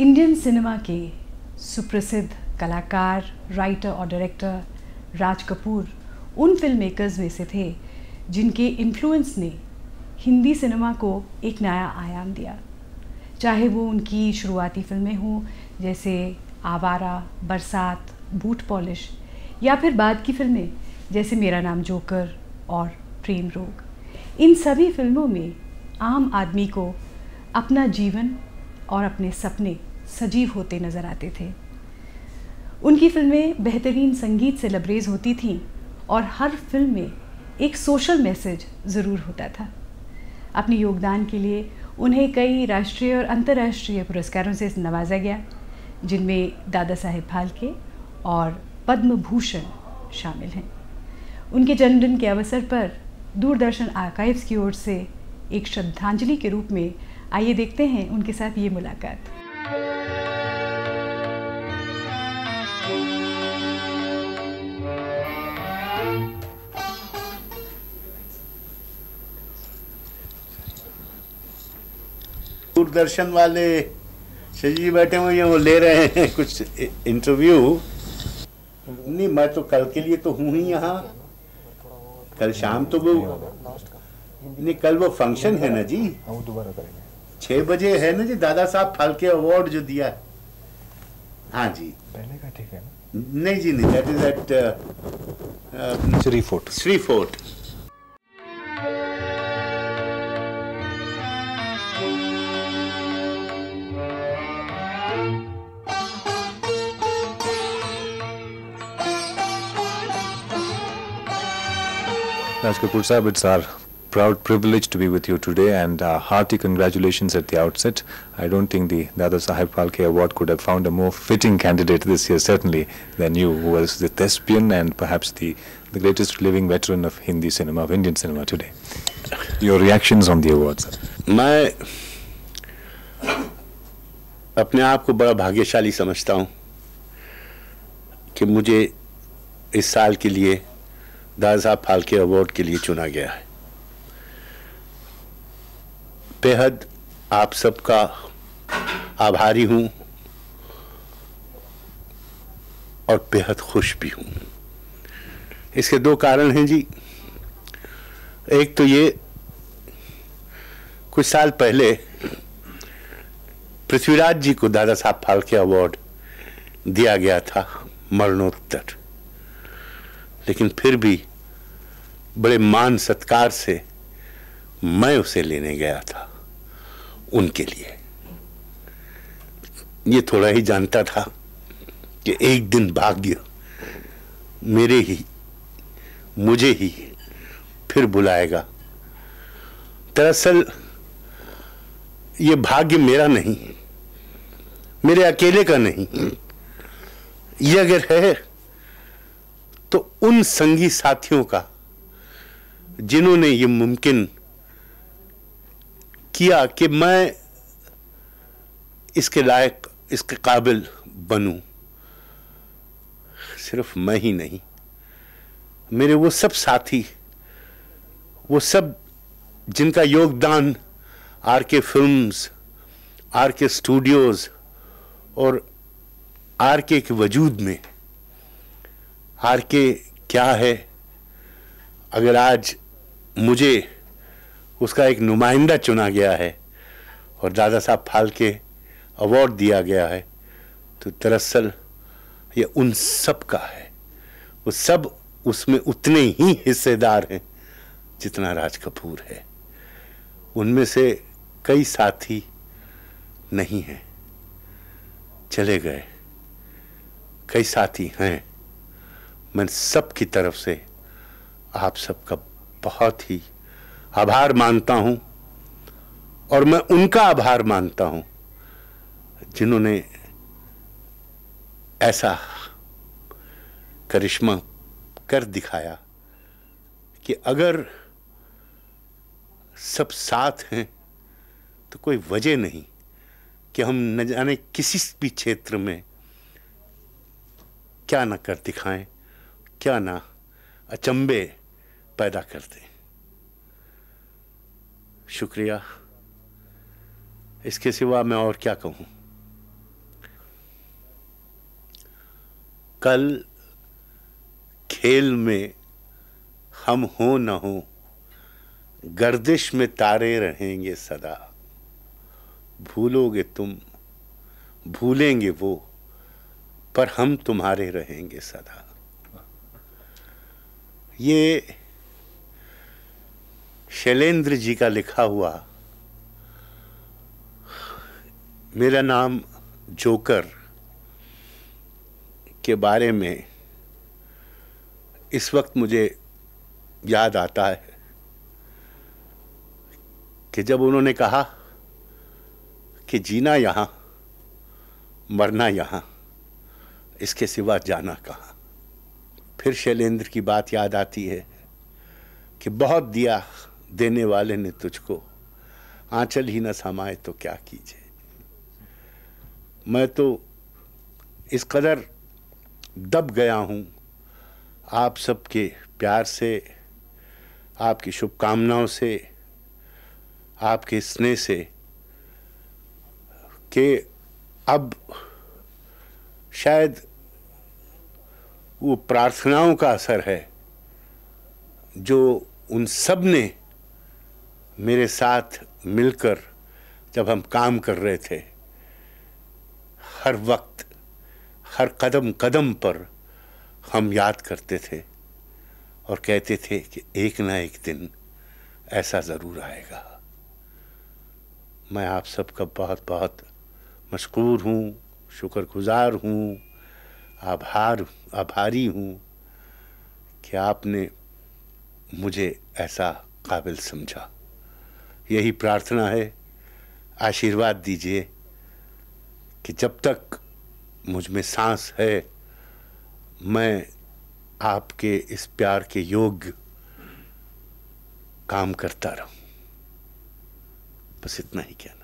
Indian cinema के सुप्रसिद्ध कलाकार राइटर और डायरेक्टर राज कपूर उन फिल्म मेकर्स में से थे जिनके इन्फ्लुएंस ने हिंदी सिनेमा को एक नया आयाम दिया चाहे वो उनकी शुरुआती फिल्में हों जैसे आवारा बरसात बूट पॉलिश या फिर बाद की फिल्में जैसे मेरा नाम जोकर और प्रेम रोग इन सभी फिल्मों में आम आदमी को अपना जीवन और अपने सपने सजीव होते नज़र आते थे उनकी फिल्में बेहतरीन संगीत से लबरेज होती थीं और हर फिल्म में एक सोशल मैसेज ज़रूर होता था अपने योगदान के लिए उन्हें कई राष्ट्रीय और अंतर्राष्ट्रीय पुरस्कारों से नवाजा गया जिनमें दादा साहेब फालके और पद्म भूषण शामिल हैं उनके जन्मदिन के अवसर पर दूरदर्शन आर्काइव्स की ओर से एक श्रद्धांजलि के रूप में आइए देखते हैं उनके साथ ये मुलाकात दूरदर्शन वाले शशि बैठे हुए हैं वो ले रहे हैं कुछ इंटरव्यू नहीं मैं तो कल के लिए तो हूँ ही यहाँ कल शाम तो वो नहीं कल वो फंक्शन है ना जी हाँ, छह बजे है ना जी दादा साहब फालके अवार्ड जो दिया हाँ जी पहले का ठीक है ना नहीं जी नहीं that is at Shri Fort Shri Fort Raj Kapoor Saab, it's our proud privilege to be with you today and uh, hearty congratulations at the outset. I don't think the Dada Sahib Phalke Award could have found a more fitting candidate this year, certainly, than you, who was the thespian and perhaps the, the greatest living veteran of Hindi cinema, of Indian cinema today. Your reactions on the awards? मैं अपने आप को बड़ा भाग्यशाली समझता हूँ कि मुझे इस साल के लिए दादा साहब फालके अवार्ड के लिए चुना गया है बेहद आप सबका आभारी हूं और बेहद खुश भी हूं इसके दो कारण हैं जी एक तो ये कुछ साल पहले पृथ्वीराज जी को दादा साहब फालके अवार्ड दिया गया था मरणोत्तर लेकिन फिर भी बड़े मान सत्कार से मैं उसे लेने गया था उनके लिए ये थोड़ा ही जानता था कि एक दिन भाग्य मेरे ही मुझे ही फिर बुलाएगा दरअसल ये भाग्य मेरा नहीं मेरे अकेले का नहीं ये अगर है तो उन संगी साथियों का जिन्होंने ये मुमकिन किया कि मैं इसके लायक इसके काबिल बनूं सिर्फ मैं ही नहीं मेरे वो सब साथी वो सब जिनका योगदान R K films R K studios और आर के वजूद में आर के क्या है अगर आज मुझे उसका एक नुमाइंदा चुना गया है और दादा साहब फालके अवार्ड दिया गया है तो दरअसल ये उन सब का है वो सब उसमें उतने ही हिस्सेदार हैं जितना राज कपूर है उनमें से कई साथी नहीं हैं चले गए कई साथी हैं मैं सब की तरफ से आप सबका बहुत ही आभार मानता हूँ और मैं उनका आभार मानता हूँ जिन्होंने ऐसा करिश्मा कर दिखाया कि अगर सब साथ हैं तो कोई वजह नहीं कि हम न जाने किसी भी क्षेत्र में क्या ना कर दिखाएं क्या ना अचंबे पैदा करते शुक्रिया इसके सिवा मैं और क्या कहूं कल खेल में हम हो न हो गर्दिश में तारे रहेंगे सदा भूलोगे तुम भूलेंगे वो पर हम तुम्हारे रहेंगे सदा ये शैलेंद्र जी का लिखा हुआ मेरा नाम जोकर के बारे में इस वक्त मुझे याद आता है कि जब उन्होंने कहा कि जीना यहाँ मरना यहाँ इसके सिवा जाना कहाँ फिर शैलेंद्र की बात याद आती है कि बहुत दिया देने वाले ने तुझको आंचल हाँ, ही न समाए तो क्या कीजिए मैं तो इस कदर दब गया हूँ आप सबके प्यार से आपकी शुभकामनाओं से आपके स्नेह से कि अब शायद वो प्रार्थनाओं का असर है जो उन सब ने मेरे साथ मिलकर जब हम काम कर रहे थे हर वक्त हर कदम कदम पर हम याद करते थे और कहते थे कि एक ना एक दिन ऐसा ज़रूर आएगा मैं आप सबका बहुत बहुत मशकूर हूँ शुक्रगुजार हूँ आभार आभारी हूँ कि आपने मुझे ऐसा काबिल समझा यही प्रार्थना है आशीर्वाद दीजिए कि जब तक मुझ में सांस है मैं आपके इस प्यार के योग्य काम करता रहूं बस इतना ही क्या